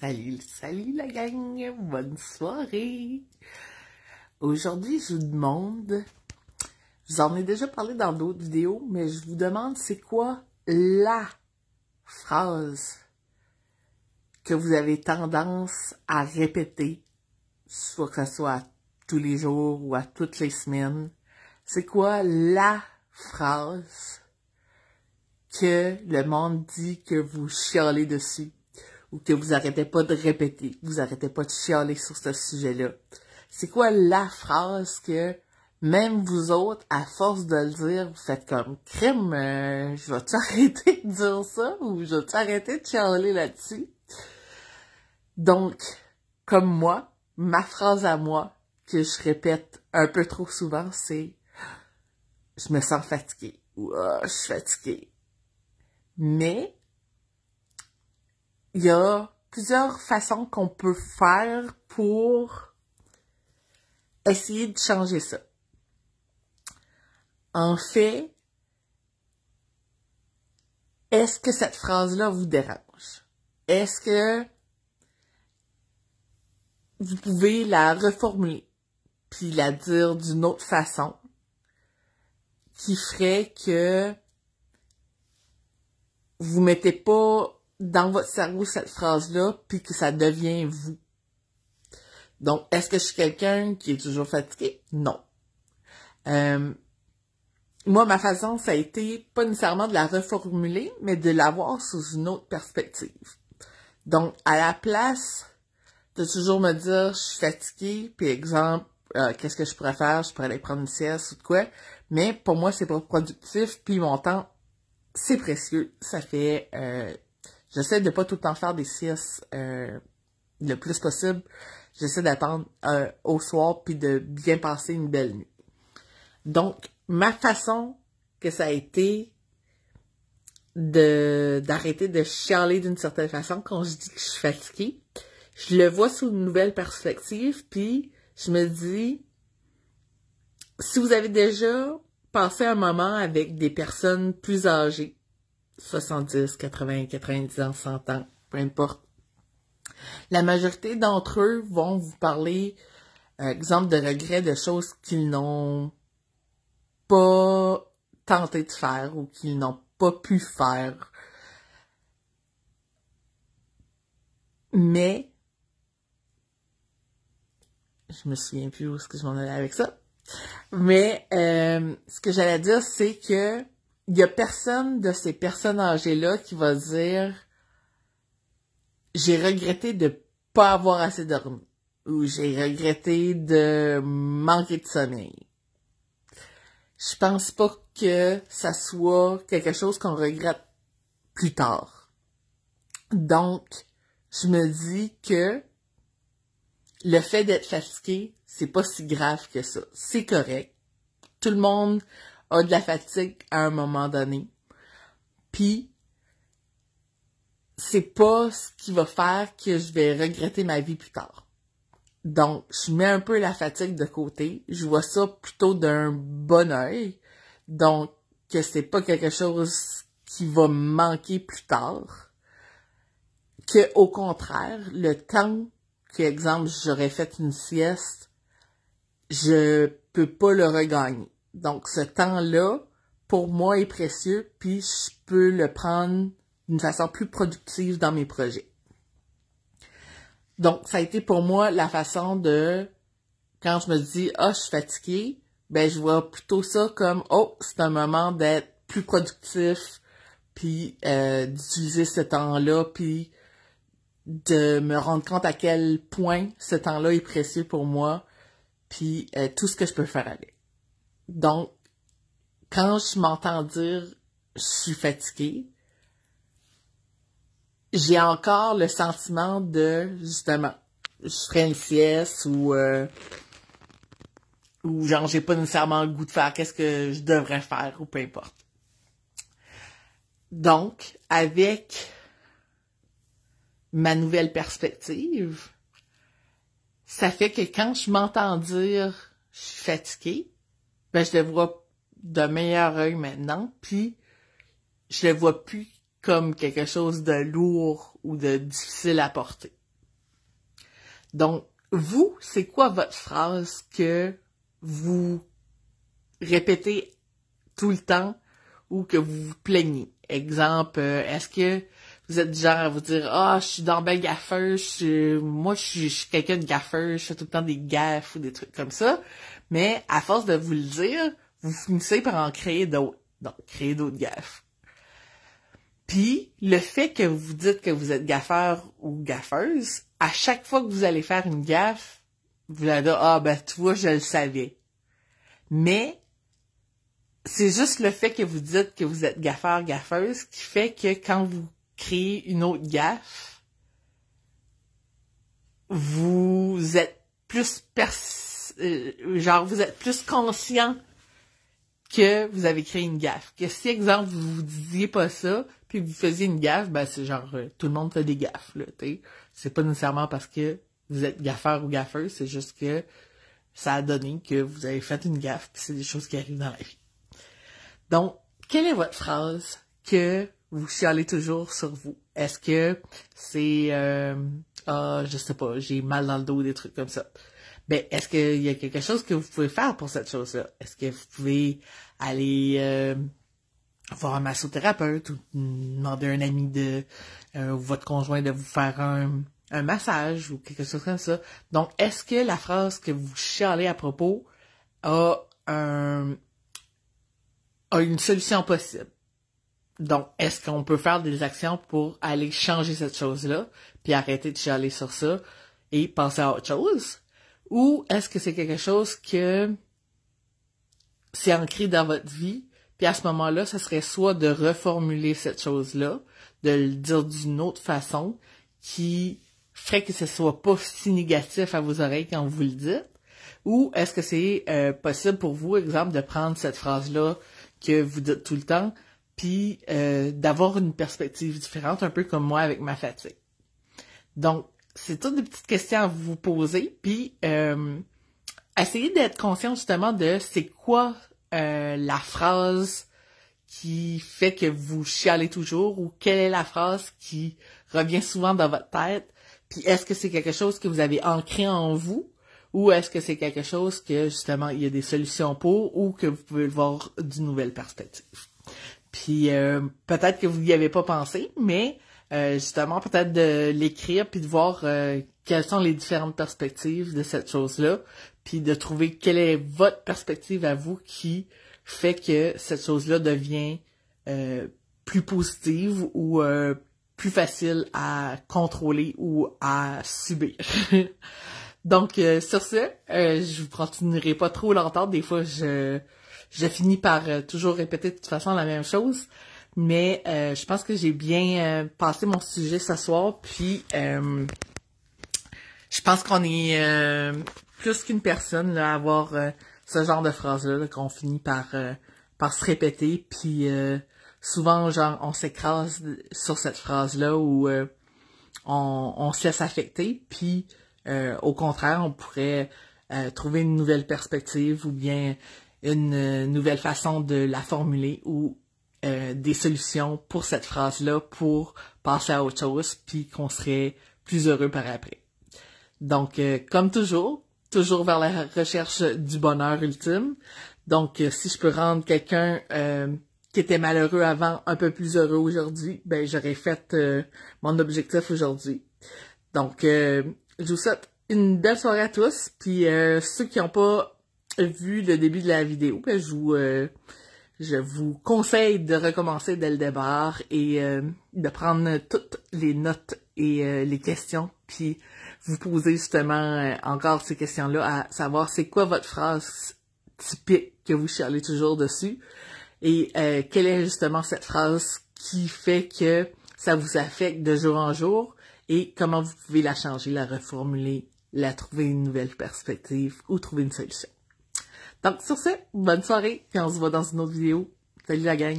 Salut, salut la gang, bonne soirée. Aujourd'hui, je vous demande, j'en vous en ai déjà parlé dans d'autres vidéos, mais je vous demande c'est quoi la phrase que vous avez tendance à répéter, soit que ce soit tous les jours ou à toutes les semaines. C'est quoi la phrase que le monde dit que vous chialez dessus? ou que vous arrêtez pas de répéter, vous arrêtez pas de chialer sur ce sujet-là. C'est quoi la phrase que même vous autres, à force de le dire, vous faites comme crime, euh, je vais-tu arrêter de dire ça ou je vais-tu arrêter de chialer là-dessus? Donc, comme moi, ma phrase à moi, que je répète un peu trop souvent, c'est je me sens fatiguée ou ah, je suis fatiguée. Mais il y a plusieurs façons qu'on peut faire pour essayer de changer ça. En fait, est-ce que cette phrase-là vous dérange? Est-ce que vous pouvez la reformuler puis la dire d'une autre façon qui ferait que vous mettez pas dans votre cerveau cette phrase-là, puis que ça devient vous. Donc, est-ce que je suis quelqu'un qui est toujours fatigué? Non. Euh, moi, ma façon, ça a été pas nécessairement de la reformuler, mais de l'avoir sous une autre perspective. Donc, à la place de toujours me dire je suis fatigué, puis exemple, euh, qu'est-ce que je pourrais faire? Je pourrais aller prendre une sieste ou de quoi. Mais pour moi, c'est pas productif, puis mon temps, c'est précieux. Ça fait euh, J'essaie de pas tout le temps faire des siestes euh, le plus possible. J'essaie d'attendre euh, au soir puis de bien passer une belle nuit. Donc, ma façon que ça a été de d'arrêter de chialer d'une certaine façon quand je dis que je suis fatiguée, je le vois sous une nouvelle perspective, puis je me dis, si vous avez déjà passé un moment avec des personnes plus âgées, 70, 80, 90 ans, 100 ans, peu importe. La majorité d'entre eux vont vous parler, euh, exemple, de regrets de choses qu'ils n'ont pas tenté de faire ou qu'ils n'ont pas pu faire. Mais, je me souviens plus où est-ce que je m'en allais avec ça. Mais, euh, ce que j'allais dire, c'est que il y a personne de ces personnes âgées-là qui va dire j'ai regretté de pas avoir assez dormi ou j'ai regretté de manquer de sommeil. Je pense pas que ça soit quelque chose qu'on regrette plus tard. Donc, je me dis que le fait d'être fatigué, c'est pas si grave que ça. C'est correct. Tout le monde a de la fatigue à un moment donné. Puis, c'est pas ce qui va faire que je vais regretter ma vie plus tard. Donc, je mets un peu la fatigue de côté. Je vois ça plutôt d'un bon œil. Donc, que c'est pas quelque chose qui va me manquer plus tard. Que, au contraire, le temps que, exemple, j'aurais fait une sieste, je peux pas le regagner. Donc, ce temps-là, pour moi, est précieux, puis je peux le prendre d'une façon plus productive dans mes projets. Donc, ça a été pour moi la façon de, quand je me dis, ah, je suis fatiguée, ben, je vois plutôt ça comme, oh, c'est un moment d'être plus productif, puis euh, d'utiliser ce temps-là, puis de me rendre compte à quel point ce temps-là est précieux pour moi, puis euh, tout ce que je peux faire avec. Donc, quand je m'entends dire je suis fatiguée, j'ai encore le sentiment de, justement, je ferai une sieste ou, euh, ou genre, j'ai pas nécessairement le goût de faire qu'est-ce que je devrais faire ou peu importe. Donc, avec ma nouvelle perspective, ça fait que quand je m'entends dire je suis fatiguée, ben, je les vois de meilleur œil maintenant, puis je les vois plus comme quelque chose de lourd ou de difficile à porter. Donc, vous, c'est quoi votre phrase que vous répétez tout le temps ou que vous vous plaignez? Exemple, euh, est-ce que vous êtes du genre à vous dire ah je suis dans ben gaffeur moi je suis, je suis quelqu'un de gaffeur je fais tout le temps des gaffes ou des trucs comme ça mais à force de vous le dire, vous finissez par en créer d'autres. Donc, créer d'autres gaffes. Puis, le fait que vous dites que vous êtes gaffeur ou gaffeuse, à chaque fois que vous allez faire une gaffe, vous allez dire, ah, ben, tu je le savais. Mais, c'est juste le fait que vous dites que vous êtes gaffeur, gaffeuse, qui fait que quand vous créez une autre gaffe, vous êtes plus perçu euh, genre, vous êtes plus conscient que vous avez créé une gaffe. Que si, exemple, vous vous disiez pas ça, puis vous faisiez une gaffe, ben c'est genre, euh, tout le monde fait des gaffes, là, tu C'est pas nécessairement parce que vous êtes gaffeur ou gaffeur, c'est juste que ça a donné que vous avez fait une gaffe, puis c'est des choses qui arrivent dans la vie. Donc, quelle est votre phrase que vous chialez toujours sur vous? Est-ce que c'est, euh, ah, je sais pas, j'ai mal dans le dos, des trucs comme ça? ben, est-ce qu'il y a quelque chose que vous pouvez faire pour cette chose-là? Est-ce que vous pouvez aller euh, voir un massothérapeute ou demander à un ami de euh, votre conjoint de vous faire un, un massage ou quelque chose comme ça? Donc, est-ce que la phrase que vous chialez à propos a un a une solution possible? Donc, est-ce qu'on peut faire des actions pour aller changer cette chose-là, puis arrêter de chialer sur ça et penser à autre chose? Ou est-ce que c'est quelque chose que c'est ancré dans votre vie, puis à ce moment-là, ce serait soit de reformuler cette chose-là, de le dire d'une autre façon qui ferait que ce soit pas si négatif à vos oreilles quand vous le dites, ou est-ce que c'est euh, possible pour vous, exemple, de prendre cette phrase-là que vous dites tout le temps, puis euh, d'avoir une perspective différente, un peu comme moi avec ma fatigue. Donc, c'est toutes des petites questions à vous poser, puis euh, essayez d'être conscient justement de c'est quoi euh, la phrase qui fait que vous chialez toujours ou quelle est la phrase qui revient souvent dans votre tête, puis est-ce que c'est quelque chose que vous avez ancré en vous ou est-ce que c'est quelque chose que justement il y a des solutions pour ou que vous pouvez voir d'une nouvelle perspective. Puis euh, peut-être que vous n'y avez pas pensé, mais euh, justement peut-être de l'écrire puis de voir euh, quelles sont les différentes perspectives de cette chose-là, puis de trouver quelle est votre perspective à vous qui fait que cette chose-là devient euh, plus positive ou plus facile à contrôler ou à subir. Donc sur ce, je vous continuerai pas trop longtemps. Des fois, je je finis par toujours répéter de toute façon la même chose. Mais euh, je pense que j'ai bien euh, passé mon sujet ce soir. Puis euh, je pense qu'on est plus qu'une personne là, à avoir ce genre de phrase-là qu'on finit par, par se répéter. Puis souvent, genre, on s'écrase sur cette phrase-là ou on, on, se laisse affecter. Puis au contraire, on pourrait trouver une nouvelle perspective ou bien une nouvelle façon de la formuler ou euh, des solutions pour cette phrase-là pour passer à autre chose, puis qu'on serait plus heureux par après. Donc, euh, comme toujours, toujours vers la recherche du bonheur ultime. Donc, euh, si je peux rendre quelqu'un qui était malheureux avant un peu plus heureux aujourd'hui, ben j'aurais fait mon objectif aujourd'hui. Donc, je vous souhaite une belle soirée à tous. Puis ceux qui n'ont pas vu le début de la vidéo, ben je vous je vous conseille de recommencer dès le départ et euh, de prendre toutes les notes et euh, les questions, puis vous poser justement euh, encore ces questions-là, à savoir c'est quoi votre phrase typique que vous chialez toujours dessus et quelle est justement cette phrase qui fait que ça vous affecte de jour en jour et comment vous pouvez la changer, la reformuler, la trouver une nouvelle perspective ou trouver une solution. Donc, sur ce, bonne soirée, et on se voit dans une autre vidéo. Salut la gang!